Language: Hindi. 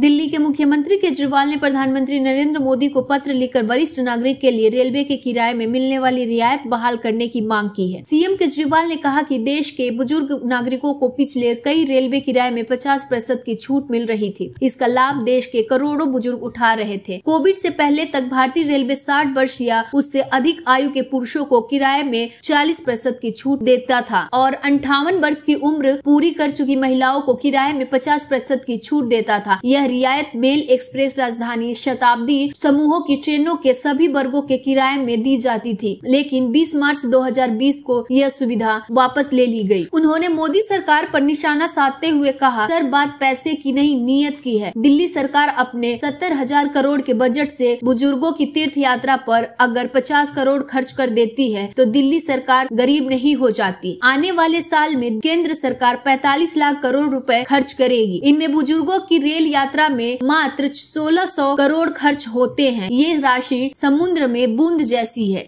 दिल्ली के मुख्यमंत्री केजरीवाल ने प्रधानमंत्री नरेंद्र मोदी को पत्र लिखकर वरिष्ठ नागरिक के लिए रेलवे के किराए में मिलने वाली रियायत बहाल करने की मांग की है सीएम केजरीवाल ने कहा कि देश के बुजुर्ग नागरिकों को पिछले कई रेलवे किराए में 50 प्रतिशत की छूट मिल रही थी इसका लाभ देश के करोड़ों बुजुर्ग उठा रहे थे कोविड ऐसी पहले तक भारतीय रेलवे साठ वर्ष या उससे अधिक आयु के पुरुषों को किराए में चालीस प्रतिशत की छूट देता था और अंठावन वर्ष की उम्र पूरी कर चुकी महिलाओं को किराए में पचास प्रतिशत की छूट देता था यह रियायत मेल एक्सप्रेस राजधानी शताब्दी समूहों की ट्रेनों के सभी वर्गों के किराए में दी जाती थी लेकिन 20 मार्च 2020 को यह सुविधा वापस ले ली गई। उन्होंने मोदी सरकार पर निशाना साधते हुए कहा सर बात पैसे की नहीं नीयत की है दिल्ली सरकार अपने सत्तर हजार करोड़ के बजट से बुजुर्गों की तीर्थ यात्रा पर अगर पचास करोड़ खर्च कर देती है तो दिल्ली सरकार गरीब नहीं हो जाती आने वाले साल में केंद्र सरकार पैतालीस लाख करोड़ रूपए खर्च करेगी इनमें बुजुर्गों की रेल यात्रा यात्रा में मात्र 1600 करोड़ खर्च होते हैं ये राशि समुद्र में बूंद जैसी है